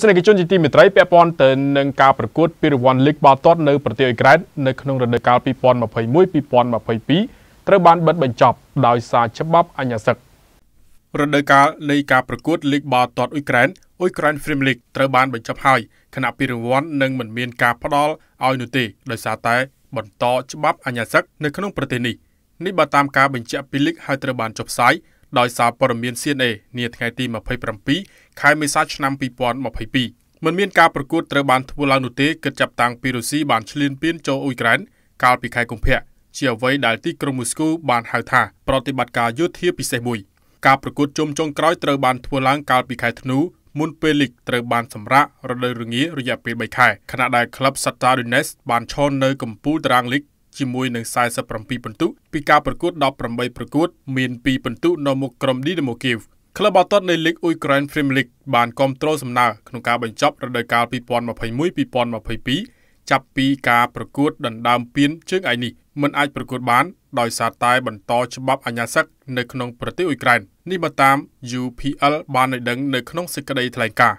ស្សនិកជនជាទីមេត្រីពាក់ព័ន្ធទៅនឹងការប្រកួតពានរង្វាន់លីកបាល់ទាត់នៅប្រទេសអ៊ុយក្រែននៅក្នុងរដូវកាល2021-2022ត្រូវបានបិទបញ្ចប់ដោយសារច្បាប់អញ្ញាសឹករដូវកាលនៃការប្រកួតលីកបាល់ទាត់អ៊ុយក្រែនអ៊ុយក្រែន Premier League ត្រូវបាន បញ្ចប់ហើយគណៈពានរង្វាន់នឹងមិនមាន ការផ្ដល់ឲ្យនោះទេដោយសារតែ បន្តច្បាប់អញ្ញាសឹកនៅក្នុងប្រទេសនេះនេះបើតាមការបញ្ជាក់ពីលីកហើយត្រូវបានចុះផ្សាយដោយសារព័ត៌មាន CNN នាថ្ងៃទី27ខែមេសាឆ្នាំ2022មិនមានការប្រកួតត្រូវបានធ្វើឡើងនោះទេគិតចាប់តាំងពីរុស្ស៊ីបានឈ្លានពានចូលអ៊ុយក្រែនកាលពីខែកុម្ភៈជាអ្វីដែលទីក្រុងមូស្គូបាន ហៅថាប្រតិបត្តិការយោធា ពិសេសមួយការប្រកួតជុំចុងក្រោយត្រូវបានធ្វើឡើងកាលពីខែធ្នូមុនពេលលីកត្រូវបានសម្រាករដូវរងារយៈពេល3ខែខណៈដែលក្លឹប Satarunes បានឈរនៅកំពូលតារាងលីកជាមួយនឹង47ពិន្ទុ ពីការប្រកួត18ប្រកួត មាន2ពិន្ទុនៅមុខក្រុម Dynamo Kiev ក្លឹបបាល់ទាត់នៃលីកអ៊ុយក្រែន Premier League បានគ្រប់គ្រងសំណើក្នុងការបញ្ចប់រដូវកាល2021-2022ចាប់ពីការប្រកួតដណ្ដើមពានជើងឯកនេះមិនអាចប្រកួតបាន ដោយសារតែបន្តច្បាប់អាញាសឹកនៅក្នុងប្រទេសអ៊ុយក្រែននេះបើតាម UPL បានឲ្យដឹងនៅក្នុងសេចក្តីថ្លែងការណ៍